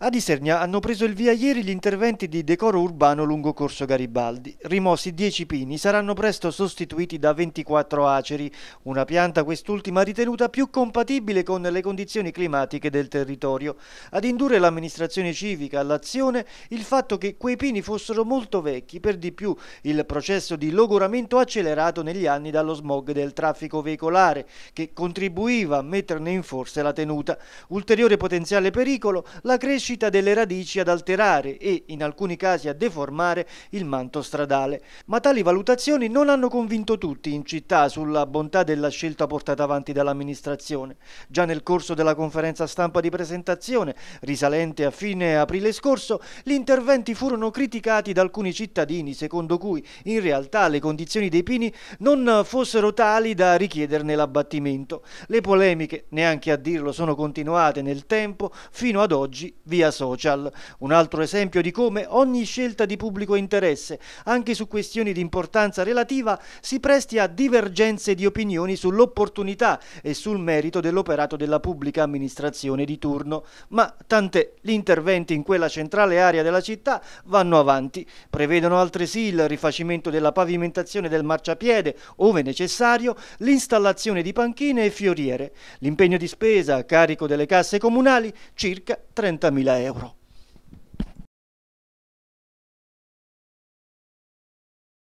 A Disernia hanno preso il via ieri gli interventi di decoro urbano lungo Corso Garibaldi. Rimossi 10 pini saranno presto sostituiti da 24 aceri, una pianta quest'ultima ritenuta più compatibile con le condizioni climatiche del territorio. Ad indurre l'amministrazione civica all'azione il fatto che quei pini fossero molto vecchi, per di più il processo di logoramento accelerato negli anni dallo smog del traffico veicolare, che contribuiva a metterne in forza la tenuta. Ulteriore potenziale pericolo, la crescita riuscita delle radici ad alterare e, in alcuni casi, a deformare il manto stradale. Ma tali valutazioni non hanno convinto tutti in città sulla bontà della scelta portata avanti dall'amministrazione. Già nel corso della conferenza stampa di presentazione, risalente a fine aprile scorso, gli interventi furono criticati da alcuni cittadini, secondo cui in realtà le condizioni dei pini non fossero tali da richiederne l'abbattimento. Le polemiche, neanche a dirlo, sono continuate nel tempo fino ad oggi, vi via social, un altro esempio di come ogni scelta di pubblico interesse, anche su questioni di importanza relativa, si presti a divergenze di opinioni sull'opportunità e sul merito dell'operato della pubblica amministrazione di turno. Ma tant'è, gli interventi in quella centrale area della città vanno avanti, prevedono altresì il rifacimento della pavimentazione del marciapiede, ove necessario, l'installazione di panchine e fioriere, l'impegno di spesa a carico delle casse comunali circa 30.000 euros.